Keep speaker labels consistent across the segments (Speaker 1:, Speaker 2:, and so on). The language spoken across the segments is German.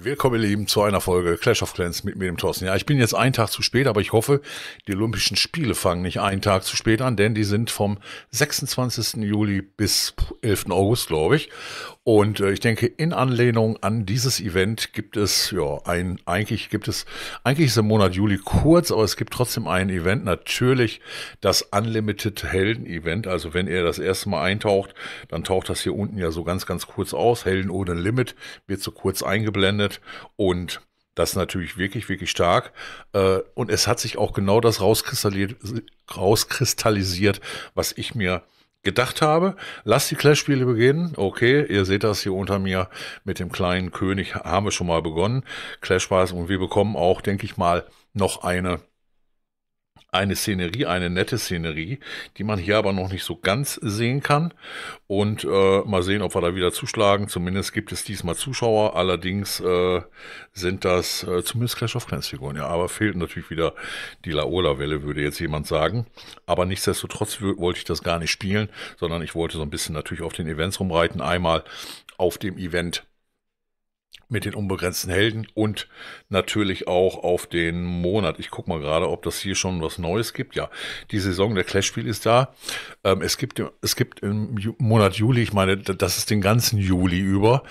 Speaker 1: Willkommen, ihr Lieben, zu einer Folge Clash of Clans mit mir, dem Thorsten. Ja, ich bin jetzt einen Tag zu spät, aber ich hoffe, die Olympischen Spiele fangen nicht einen Tag zu spät an, denn die sind vom 26. Juli bis 11. August, glaube ich. Und äh, ich denke, in Anlehnung an dieses Event gibt es, ja, ein, eigentlich gibt es, eigentlich ist der Monat Juli kurz, aber es gibt trotzdem ein Event, natürlich das Unlimited Helden Event. Also wenn ihr das erste Mal eintaucht, dann taucht das hier unten ja so ganz, ganz kurz aus. Helden ohne Limit wird so kurz eingeblendet geöffnet und das ist natürlich wirklich, wirklich stark. Äh, und es hat sich auch genau das rauskristallisiert, was ich mir gedacht habe. Lasst die Clash-Spiele beginnen. Okay, ihr seht das hier unter mir mit dem kleinen König haben wir schon mal begonnen. Clash war und wir bekommen auch, denke ich mal, noch eine eine Szenerie, eine nette Szenerie, die man hier aber noch nicht so ganz sehen kann. Und äh, mal sehen, ob wir da wieder zuschlagen. Zumindest gibt es diesmal Zuschauer. Allerdings äh, sind das äh, zumindest Clash of Clans Figuren. Ja, aber fehlt natürlich wieder die Laola-Welle, würde jetzt jemand sagen. Aber nichtsdestotrotz wollte ich das gar nicht spielen, sondern ich wollte so ein bisschen natürlich auf den Events rumreiten. Einmal auf dem Event mit den unbegrenzten Helden und natürlich auch auf den Monat. Ich gucke mal gerade, ob das hier schon was Neues gibt. Ja, die Saison der Clash-Spiel ist da. Ähm, es, gibt, es gibt im Monat Juli, ich meine, das ist den ganzen Juli über,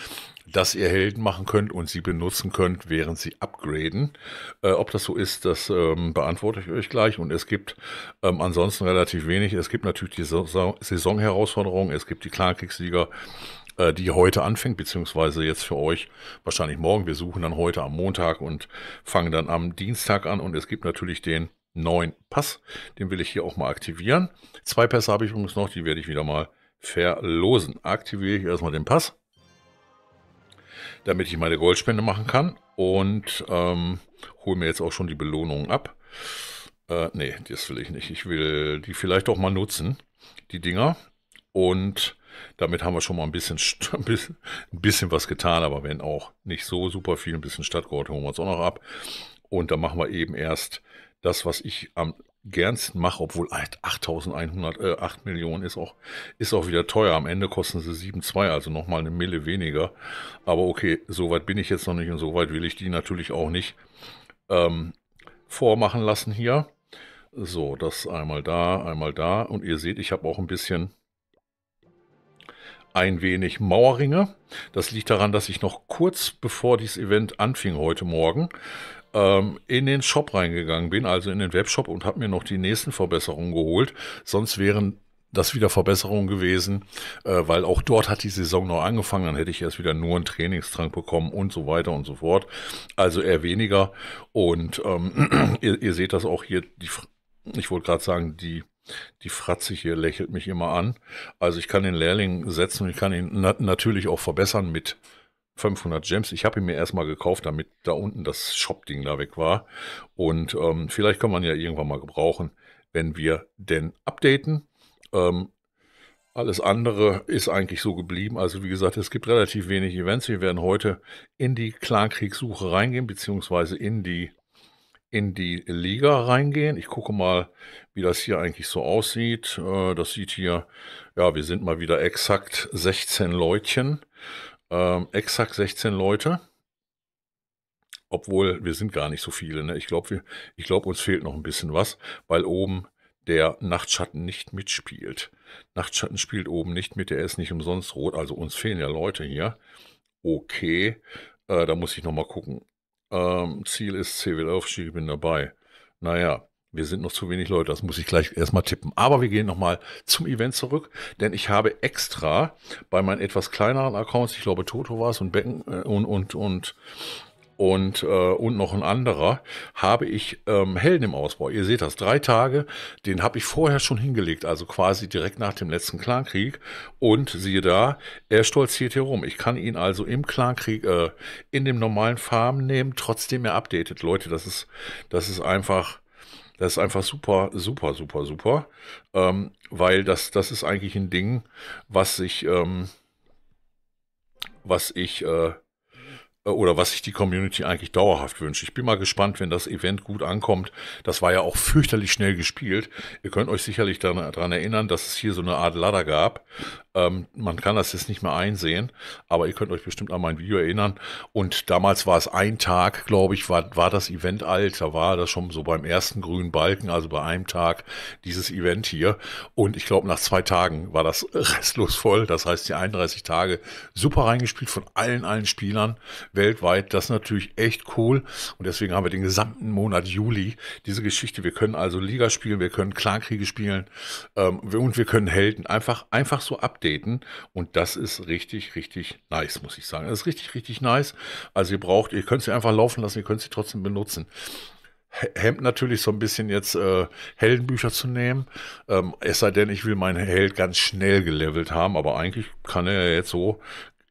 Speaker 1: dass ihr Helden machen könnt und sie benutzen könnt, während sie upgraden. Äh, ob das so ist, das ähm, beantworte ich euch gleich. Und es gibt ähm, ansonsten relativ wenig. Es gibt natürlich die Saisonherausforderungen, es gibt die Klarkicksliga, äh, die heute anfängt, beziehungsweise jetzt für euch wahrscheinlich morgen. Wir suchen dann heute am Montag und fangen dann am Dienstag an. Und es gibt natürlich den neuen Pass. Den will ich hier auch mal aktivieren. Zwei Pässe habe ich übrigens noch, die werde ich wieder mal verlosen. Aktiviere ich erstmal den Pass damit ich meine Goldspende machen kann und ähm, hole mir jetzt auch schon die Belohnungen ab. Äh, nee, das will ich nicht. Ich will die vielleicht auch mal nutzen, die Dinger. Und damit haben wir schon mal ein bisschen, ein bisschen, was getan, aber wenn auch nicht so super viel, ein bisschen Stadtgurt holen wir uns auch noch ab. Und dann machen wir eben erst das, was ich am gernsten mache, obwohl 8100, halt äh, 8 Millionen ist auch, ist auch wieder teuer. Am Ende kosten sie 7,2, also nochmal eine Mille weniger. Aber okay, so weit bin ich jetzt noch nicht und so weit will ich die natürlich auch nicht ähm, vormachen lassen hier. So, das einmal da, einmal da. Und ihr seht, ich habe auch ein bisschen ein wenig Mauerringe. Das liegt daran, dass ich noch kurz bevor dieses Event anfing heute Morgen, ähm, in den Shop reingegangen bin, also in den Webshop und habe mir noch die nächsten Verbesserungen geholt. Sonst wären das wieder Verbesserungen gewesen, äh, weil auch dort hat die Saison noch angefangen, dann hätte ich erst wieder nur einen Trainingstrank bekommen und so weiter und so fort. Also eher weniger. Und ähm, ihr, ihr seht das auch hier, die, ich wollte gerade sagen, die die Fratze hier lächelt mich immer an. Also ich kann den Lehrling setzen und ich kann ihn na natürlich auch verbessern mit 500 Gems. Ich habe ihn mir erstmal gekauft, damit da unten das Shop-Ding da weg war. Und ähm, vielleicht kann man ja irgendwann mal gebrauchen, wenn wir denn updaten. Ähm, alles andere ist eigentlich so geblieben. Also wie gesagt, es gibt relativ wenig Events. Wir werden heute in die Klarkriegssuche reingehen, beziehungsweise in die, in die Liga reingehen. Ich gucke mal, wie das hier eigentlich so aussieht. Äh, das sieht hier, ja, wir sind mal wieder exakt 16 Leutchen. Ähm, exakt 16 Leute. Obwohl, wir sind gar nicht so viele. Ne? Ich glaube, glaub, uns fehlt noch ein bisschen was, weil oben der Nachtschatten nicht mitspielt. Nachtschatten spielt oben nicht mit, der ist nicht umsonst rot. Also uns fehlen ja Leute hier. Okay, äh, da muss ich nochmal gucken. Ähm, Ziel ist C, will aufstieg, ich bin dabei. Naja, wir sind noch zu wenig Leute, das muss ich gleich erstmal tippen. Aber wir gehen nochmal zum Event zurück, denn ich habe extra bei meinen etwas kleineren Accounts, ich glaube Toto war es und Becken äh, und und und und, äh, und noch ein anderer, habe ich ähm, Helden im Ausbau. Ihr seht das, drei Tage, den habe ich vorher schon hingelegt, also quasi direkt nach dem letzten Clankrieg. Und siehe da, er stolziert hier rum. Ich kann ihn also im Clankrieg äh, in dem normalen Farm nehmen, trotzdem er updatet. Leute, das ist, das ist einfach das ist einfach super, super, super, super, ähm, weil das, das ist eigentlich ein Ding, was ich, ähm, was ich, äh, äh, oder was sich die Community eigentlich dauerhaft wünscht. Ich bin mal gespannt, wenn das Event gut ankommt. Das war ja auch fürchterlich schnell gespielt. Ihr könnt euch sicherlich daran erinnern, dass es hier so eine Art Ladder gab. Ähm, man kann das jetzt nicht mehr einsehen, aber ihr könnt euch bestimmt an mein Video erinnern. Und damals war es ein Tag, glaube ich, war, war das Event alt. Da war das schon so beim ersten grünen Balken, also bei einem Tag dieses Event hier. Und ich glaube, nach zwei Tagen war das restlos voll. Das heißt, die 31 Tage super reingespielt von allen, allen Spielern weltweit. Das ist natürlich echt cool. Und deswegen haben wir den gesamten Monat Juli diese Geschichte. Wir können also Liga spielen, wir können Klankriege spielen ähm, und wir können Helden einfach, einfach so updaten. Und das ist richtig, richtig nice, muss ich sagen. Das ist richtig, richtig nice. Also ihr braucht, ihr könnt sie einfach laufen lassen, ihr könnt sie trotzdem benutzen hemmt natürlich so ein bisschen jetzt äh, Heldenbücher zu nehmen. Ähm, es sei denn, ich will meinen Held ganz schnell gelevelt haben, aber eigentlich kann er jetzt so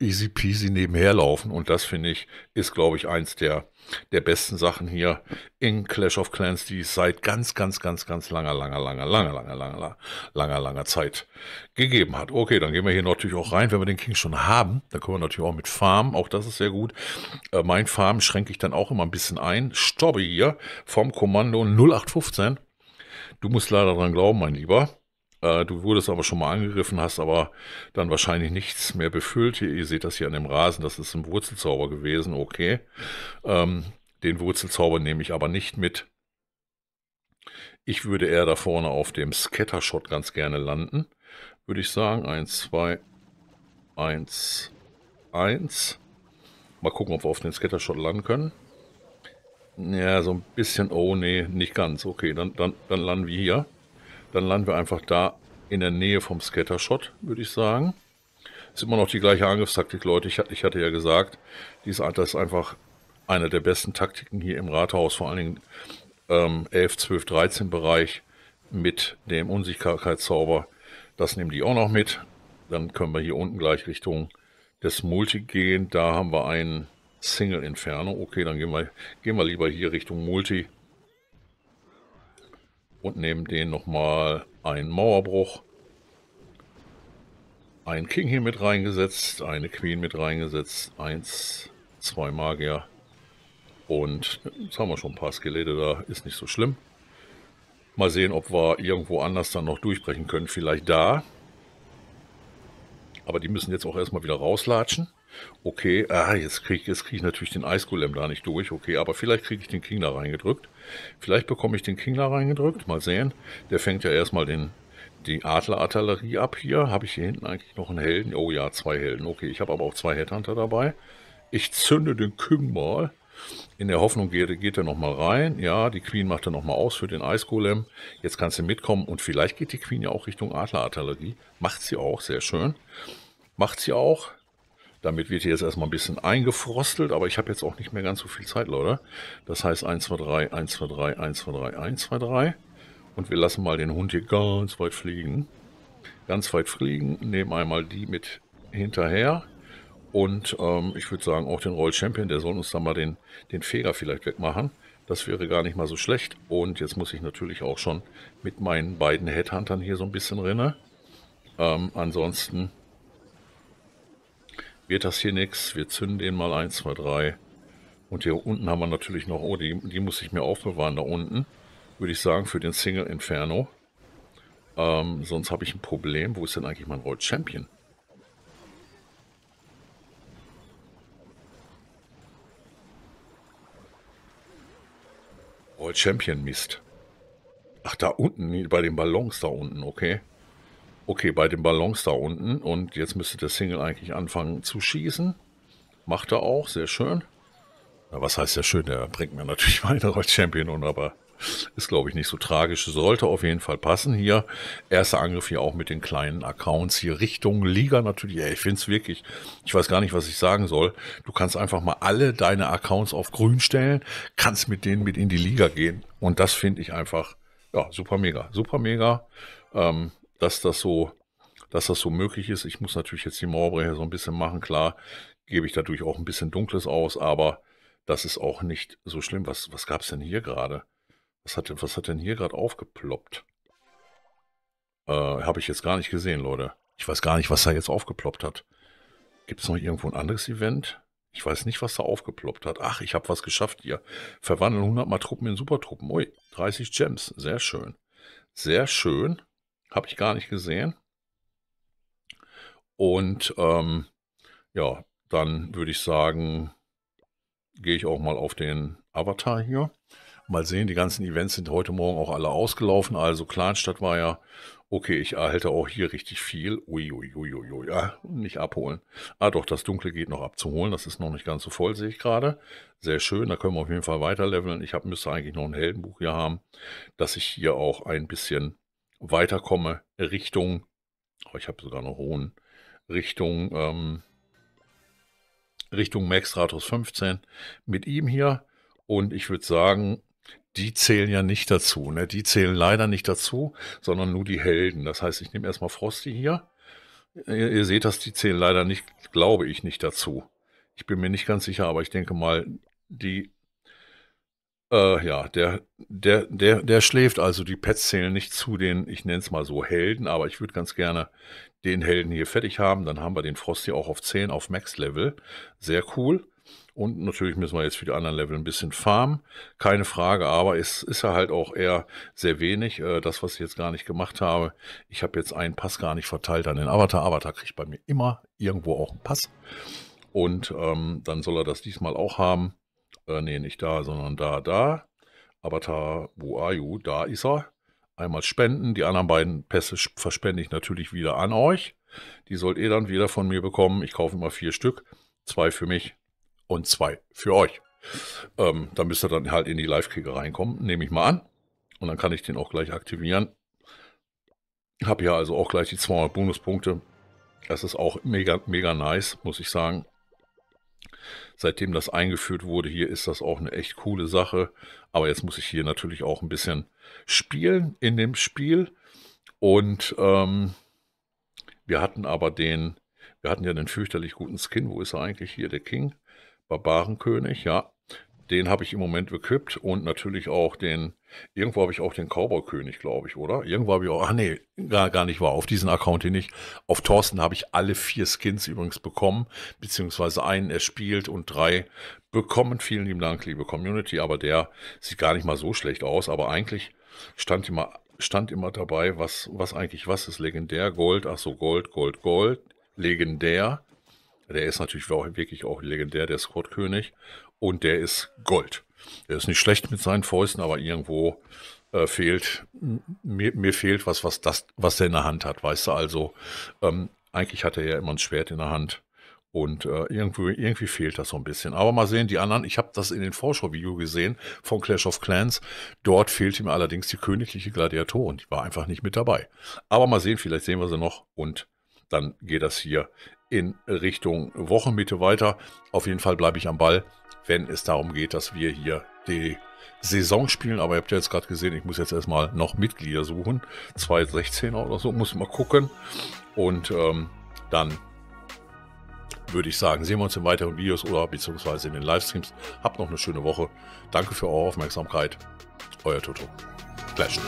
Speaker 1: easy peasy nebenher laufen. Und das finde ich, ist, glaube ich, eins der, der besten Sachen hier in Clash of Clans, die es seit ganz, ganz, ganz, ganz langer, langer, langer, langer, langer, langer, langer, langer Zeit gegeben hat. Okay, dann gehen wir hier natürlich auch rein. Wenn wir den King schon haben, dann können wir natürlich auch mit Farm, auch das ist sehr gut. Äh, mein Farm schränke ich dann auch immer ein bisschen ein. Stoppe hier vom Kommando 0815. Du musst leider dran glauben, mein Lieber. Äh, du wurdest aber schon mal angegriffen, hast aber dann wahrscheinlich nichts mehr befüllt. Ihr, ihr seht das hier an dem Rasen, das ist ein Wurzelzauber gewesen, okay. Ähm, den Wurzelzauber nehme ich aber nicht mit. Ich würde eher da vorne auf dem Scattershot ganz gerne landen, würde ich sagen. 1, 2, 1, 1. Mal gucken, ob wir auf den Scattershot landen können. Ja, so ein bisschen, oh nee, nicht ganz. Okay, dann, dann, dann landen wir hier. Dann landen wir einfach da in der Nähe vom Scattershot, würde ich sagen. Ist immer noch die gleiche Angriffstaktik, Leute. Ich, ich hatte ja gesagt, dies ist einfach eine der besten Taktiken hier im Rathaus, vor allen Dingen ähm, 11, 12, 13 Bereich mit dem Unsichtbarkeitszauber. Das nehmen die auch noch mit. Dann können wir hier unten gleich Richtung des Multi gehen. Da haben wir einen Single Inferno. Okay, dann gehen wir, gehen wir lieber hier Richtung Multi und nehmen den nochmal einen Mauerbruch, Ein King hier mit reingesetzt, eine Queen mit reingesetzt, eins, zwei Magier und jetzt haben wir schon ein paar Skelette da, ist nicht so schlimm. Mal sehen, ob wir irgendwo anders dann noch durchbrechen können, vielleicht da. Aber die müssen jetzt auch erstmal wieder rauslatschen okay, ah, jetzt kriege jetzt krieg ich natürlich den Eisgolem da nicht durch, okay, aber vielleicht kriege ich den King da reingedrückt. Vielleicht bekomme ich den King da reingedrückt, mal sehen. Der fängt ja erstmal den, die Adlerartillerie ab hier. Habe ich hier hinten eigentlich noch einen Helden? Oh ja, zwei Helden, okay, ich habe aber auch zwei Headhunter dabei. Ich zünde den King mal. In der Hoffnung geht, geht er nochmal rein. Ja, die Queen macht er nochmal aus für den Eisgolem. Jetzt kannst du mitkommen und vielleicht geht die Queen ja auch Richtung Adlerartillerie. Macht sie auch, sehr schön. Macht sie auch. Damit wird hier jetzt erstmal ein bisschen eingefrostelt, aber ich habe jetzt auch nicht mehr ganz so viel Zeit, Leute. Das heißt 1, 2, 3, 1, 2, 3, 1, 2, 3, 1, 2, 3. Und wir lassen mal den Hund hier ganz weit fliegen. Ganz weit fliegen, nehmen einmal die mit hinterher. Und ähm, ich würde sagen, auch den Royal Champion, der soll uns dann mal den, den Feger vielleicht wegmachen. Das wäre gar nicht mal so schlecht. Und jetzt muss ich natürlich auch schon mit meinen beiden Headhuntern hier so ein bisschen rinne. Ähm, ansonsten wird das hier nichts, wir zünden den mal 1, 2, 3. Und hier unten haben wir natürlich noch, oh, die, die muss ich mir aufbewahren da unten, würde ich sagen, für den Single Inferno. Ähm, sonst habe ich ein Problem. Wo ist denn eigentlich mein World Champion? World Champion Mist. Ach, da unten, bei den Ballons da unten, okay. Okay, bei den Ballons da unten. Und jetzt müsste der Single eigentlich anfangen zu schießen. Macht er auch, sehr schön. Na, was heißt sehr schön? Der bringt mir natürlich weiter als Champion und aber ist, glaube ich, nicht so tragisch. Sollte auf jeden Fall passen hier. Erster Angriff hier auch mit den kleinen Accounts hier Richtung Liga natürlich. Ey, ich finde es wirklich, ich weiß gar nicht, was ich sagen soll. Du kannst einfach mal alle deine Accounts auf grün stellen, kannst mit denen mit in die Liga gehen. Und das finde ich einfach, ja, super mega, super mega. Ähm, dass das so, dass das so möglich ist. Ich muss natürlich jetzt die Mauerbrecher so ein bisschen machen. Klar, gebe ich dadurch auch ein bisschen Dunkles aus, aber das ist auch nicht so schlimm. Was, was gab es denn hier gerade? Was hat, was hat denn hier gerade aufgeploppt? Äh, Habe ich jetzt gar nicht gesehen, Leute. Ich weiß gar nicht, was da jetzt aufgeploppt hat. Gibt es noch irgendwo ein anderes Event? Ich weiß nicht, was da aufgeploppt hat. Ach, ich habe was geschafft hier. Verwandeln 100 mal Truppen in Supertruppen. Ui, 30 Gems. Sehr schön. Sehr schön. Habe ich gar nicht gesehen. Und ähm, ja, dann würde ich sagen, gehe ich auch mal auf den Avatar hier. Mal sehen, die ganzen Events sind heute Morgen auch alle ausgelaufen. Also Kleinstadt war ja, okay, ich erhalte auch hier richtig viel. Uiuiuiui, ui, ja, ah, nicht abholen. Ah doch, das Dunkle geht noch abzuholen. Das ist noch nicht ganz so voll, sehe ich gerade. Sehr schön, da können wir auf jeden Fall weiterleveln. Ich hab, müsste eigentlich noch ein Heldenbuch hier haben, dass ich hier auch ein bisschen weiterkomme Richtung, oh, ich habe sogar noch hohen, Richtung, ähm, Richtung Max Ratus 15 mit ihm hier. Und ich würde sagen, die zählen ja nicht dazu. Ne? Die zählen leider nicht dazu, sondern nur die Helden. Das heißt, ich nehme erstmal Frosty hier. Ihr, ihr seht das, die zählen leider nicht, glaube ich, nicht dazu. Ich bin mir nicht ganz sicher, aber ich denke mal, die äh, ja, der, der, der, der schläft also. Die Pets zählen nicht zu den, ich nenne es mal so, Helden, aber ich würde ganz gerne den Helden hier fertig haben. Dann haben wir den Frosty auch auf 10 auf Max-Level. Sehr cool. Und natürlich müssen wir jetzt für die anderen Level ein bisschen farmen. Keine Frage, aber es ist ja halt auch eher sehr wenig. Äh, das, was ich jetzt gar nicht gemacht habe, ich habe jetzt einen Pass gar nicht verteilt an den Avatar. Avatar kriegt bei mir immer irgendwo auch einen Pass. Und ähm, dann soll er das diesmal auch haben. Äh, nee, nicht da, sondern da, da. Avatar, wo are you? Da ist er. Einmal spenden. Die anderen beiden Pässe verspende ich natürlich wieder an euch. Die sollt ihr dann wieder von mir bekommen. Ich kaufe immer vier Stück. Zwei für mich und zwei für euch. Ähm, da müsst ihr dann halt in die Live-Kicke reinkommen, nehme ich mal an. Und dann kann ich den auch gleich aktivieren. Habe ja also auch gleich die 200 Bonuspunkte. Das ist auch mega, mega nice, muss ich sagen seitdem das eingeführt wurde, hier ist das auch eine echt coole Sache. Aber jetzt muss ich hier natürlich auch ein bisschen spielen in dem Spiel. Und ähm, wir hatten aber den, wir hatten ja den fürchterlich guten Skin. Wo ist er eigentlich hier? Der King, Barbarenkönig, ja. Den habe ich im Moment equipped und natürlich auch den, irgendwo habe ich auch den Cowboy-König, glaube ich, oder? Irgendwo habe ich auch, ach nee, gar, gar nicht wahr, auf diesen Account hier nicht. Auf Thorsten habe ich alle vier Skins übrigens bekommen, beziehungsweise einen erspielt und drei bekommen. Vielen lieben Dank, liebe Community, aber der sieht gar nicht mal so schlecht aus, aber eigentlich stand immer, stand immer dabei, was, was eigentlich, was ist legendär, Gold, ach so, Gold, Gold, Gold, legendär. Der ist natürlich wirklich auch legendär, der Squad-König und der ist Gold. Der ist nicht schlecht mit seinen Fäusten, aber irgendwo äh, fehlt, mir, mir, fehlt was, was, das, was der in der Hand hat, weißt du, also ähm, eigentlich hat er ja immer ein Schwert in der Hand und äh, irgendwie, irgendwie fehlt das so ein bisschen. Aber mal sehen, die anderen, ich habe das in den Vorschau-Video gesehen von Clash of Clans. Dort fehlte mir allerdings die königliche Gladiatorin. Die war einfach nicht mit dabei. Aber mal sehen, vielleicht sehen wir sie noch und dann geht das hier in Richtung Wochenmitte weiter. Auf jeden Fall bleibe ich am Ball, wenn es darum geht, dass wir hier die Saison spielen. Aber ihr habt ja jetzt gerade gesehen, ich muss jetzt erstmal noch Mitglieder suchen. 2016 oder so, muss mal gucken. Und ähm, dann würde ich sagen, sehen wir uns in weiteren Videos oder beziehungsweise in den Livestreams. Habt noch eine schöne Woche. Danke für eure Aufmerksamkeit. Euer Toto. Clash.